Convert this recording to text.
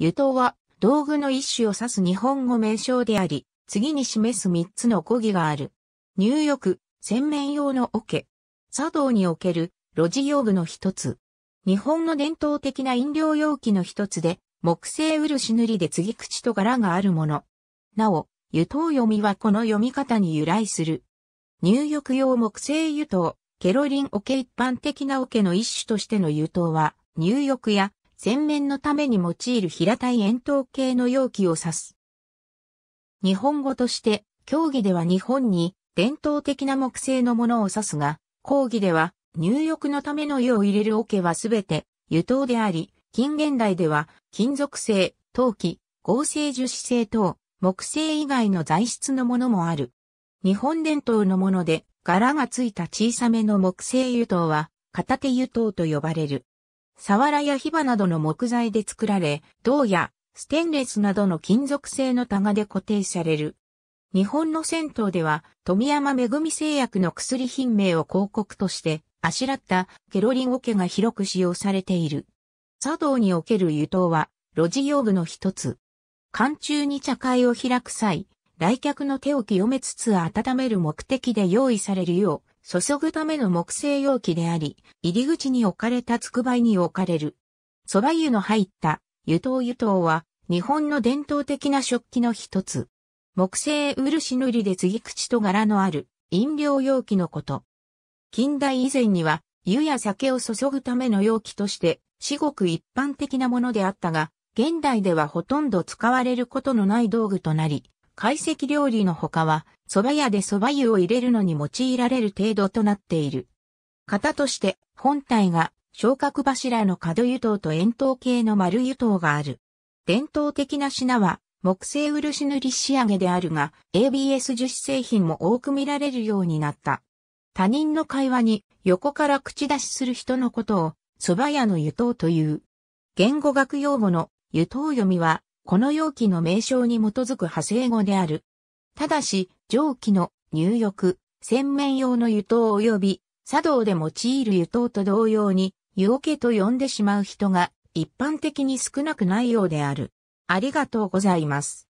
油刀は道具の一種を指す日本語名称であり、次に示す三つの語義がある。入浴、洗面用の桶。茶道における路地用具の一つ。日本の伝統的な飲料容器の一つで、木製漆塗りで継ぎ口と柄があるもの。なお、油刀読みはこの読み方に由来する。入浴用木製油刀、ケロリン桶一般的な桶の一種としての油刀は、入浴や洗面のために用いる平たい円筒形の容器を指す。日本語として、競技では日本に伝統的な木製のものを指すが、講義では入浴のための湯を入れる桶はすべて油筒であり、近現代では金属製、陶器、合成樹脂製等、木製以外の材質のものもある。日本伝統のもので、柄がついた小さめの木製油筒は、片手油筒と呼ばれる。サワラやヒバなどの木材で作られ、銅やステンレスなどの金属製のタガで固定される。日本の銭湯では、富山恵製薬の薬品名を広告として、あしらったケロリン桶が広く使用されている。茶道における湯湯は、路地用具の一つ。寒中に茶会を開く際、来客の手を清めつつ温める目的で用意されるよう、注ぐための木製容器であり、入り口に置かれたつくばいに置かれる。蕎麦湯の入った湯糖湯糖は日本の伝統的な食器の一つ。木製漆塗りで継ぎ口と柄のある飲料容器のこと。近代以前には湯や酒を注ぐための容器として至極一般的なものであったが、現代ではほとんど使われることのない道具となり、懐石料理の他は蕎麦屋で蕎麦湯を入れるのに用いられる程度となっている。型として本体が昇格柱の角湯灯と円筒形の丸湯灯がある。伝統的な品は木製漆塗り仕上げであるが ABS 樹脂製品も多く見られるようになった。他人の会話に横から口出しする人のことを蕎麦屋の湯灯という。言語学用語の湯灯読みはこの容器の名称に基づく派生語である。ただし、蒸気の入浴、洗面用の湯灯及び茶道で用いる湯灯と同様に湯桶と呼んでしまう人が一般的に少なくないようである。ありがとうございます。